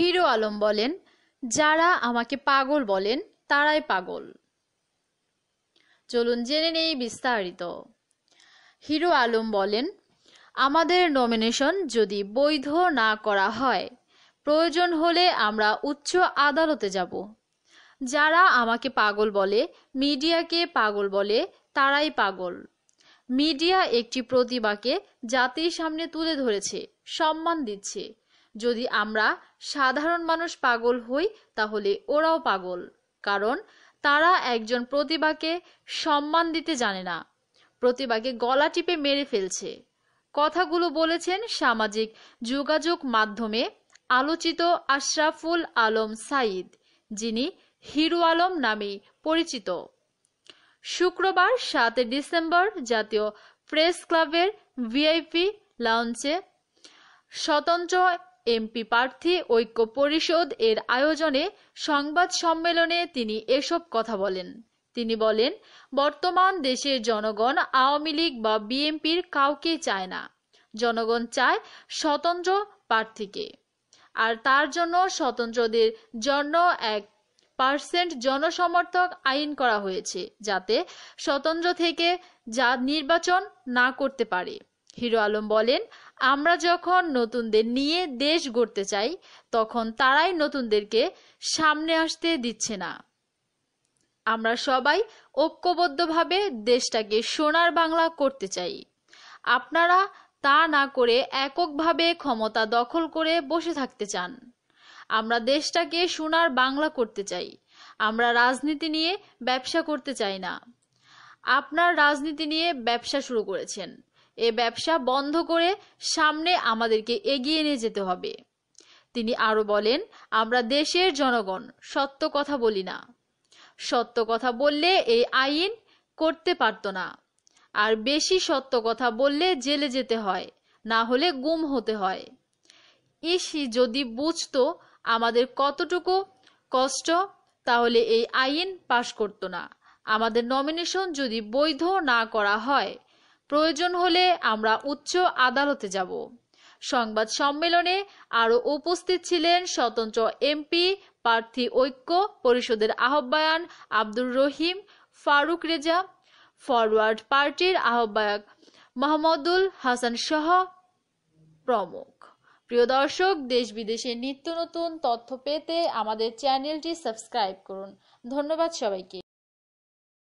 hero Alam বলেন যারা আমাকে পাগল বলেন তারাই পাগল চলুন জেনে নেই বিস্তারিত হিরো আলম বলেন আমাদের নমিনেশন যদি বৈধ না করা হয় প্রয়োজন হলে আমরা উচ্চ আদালতে যাব যারা আমাকে পাগল বলে মিডিয়াকে পাগল বলে তারাই পাগল মিডিয়া একটি প্রতিভাকে জাতির সামনে তুলে ধরেছে সম্মান দিচ্ছে যদি আমরা সাধারণ মানুষ পাগল হই তাহলে ওরাও পাগল কারণ তারা একজন প্রতিভাকে সম্মান দিতে জানে না প্রতিভাকে গলা টিপে মেরে ফেলছে কথাগুলো বলেছেন সামাজিক যোগাযোগ মাধ্যমে আলোচিত আশরাফুল আলম সাইদ যিনি হিরু আলম নামে পরিচিত শুক্রবার সাতই ডিসেম্বর জাতীয় প্রেস ক্লাবের ভিআইপি লাউঞ্চে স্বতন্ত্র এমপি প্রার্থী ঐক্য পরিষদ এর আয়োজনে সংবাদ সম্মেলনে তিনি এসব কথা বলেন তিনি বলেন বর্তমান দেশের জনগণ আওয়ামী লীগ বা বিএনপির কাউকে চায় না জনগণ চায় স্বতন্ত্র প্রার্থীকে আর তার জন্য স্বতন্ত্রদের জন্য এক পার্সেন্ট জনসমর্থক আইন করা হয়েছে যাতে স্বতন্ত্র থেকে যা নির্বাচন না করতে পারে হিরো আলম বলেন আমরা যখন নতুনদের নিয়ে দেশ গড়তে চাই তখন তারাই নতুনদেরকে সামনে আসতে দিচ্ছে না আমরা সবাই ঐক্যবদ্ধভাবে দেশটাকে সোনার বাংলা করতে চাই আপনারা তা না করে এককভাবে ক্ষমতা দখল করে বসে থাকতে চান আমরা দেশটাকে সোনার বাংলা করতে চাই আমরা রাজনীতি নিয়ে ব্যবসা করতে চাই না আপনার রাজনীতি নিয়ে ব্যবসা শুরু করেছেন এ ব্যবসা বন্ধ করে সামনে আমাদেরকে এগিয়ে নিয়ে যেতে হবে তিনি আরো বলেন আমরা দেশের জনগণ সত্য কথা বলি না সত্য কথা বললে এই আইন করতে পারত না আর বেশি সত্য কথা বললে জেলে যেতে হয় না হলে গুম হতে হয় ইসি যদি বুঝত আমাদের কতটুকু কষ্ট তাহলে এই আইন পাশ করত না আমাদের নমিনেশন যদি বৈধ না করা হয় প্রয়োজন হলে আমরা উচ্চ আদালতে যাব সংবাদ সম্মেলনে আরও উপস্থিত ছিলেন স্বতন্ত্র এমপি প্রার্থী ঐক্য পরিষদের আহ্বায়ন আব্দুর রহিম ফারুক রেজা ফরওয়ার্ড পার্টির আহ্বায়ক মাহমুদুল হাসান সহ প্রমুখ প্রিয় দর্শক দেশ বিদেশে নিত্য নতুন তথ্য পেতে আমাদের চ্যানেলটি সাবস্ক্রাইব করুন ধন্যবাদ সবাইকে